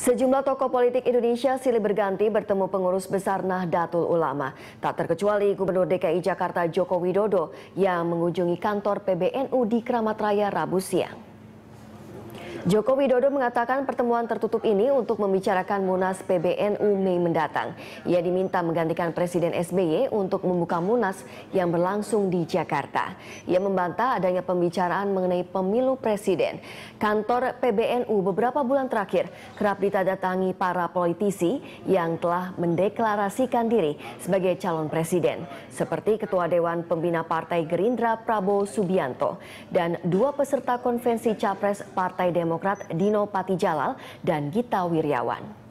Sejumlah tokoh politik Indonesia silih berganti bertemu pengurus besar Nahdlatul Ulama. Tak terkecuali Gubernur DKI Jakarta Joko Widodo yang mengunjungi kantor PBNU di Kramat Raya Rabu siang. Joko Widodo mengatakan pertemuan tertutup ini untuk membicarakan Munas PBNU Mei mendatang. Ia diminta menggantikan Presiden SBY untuk membuka Munas yang berlangsung di Jakarta. Ia membantah adanya pembicaraan mengenai pemilu Presiden. Kantor PBNU beberapa bulan terakhir kerap ditadatangi para politisi yang telah mendeklarasikan diri sebagai calon Presiden. Seperti Ketua Dewan Pembina Partai Gerindra Prabowo Subianto dan dua peserta konvensi Capres Partai Demokrat Demokrat Dino Patijalal dan Gita Wirjawan.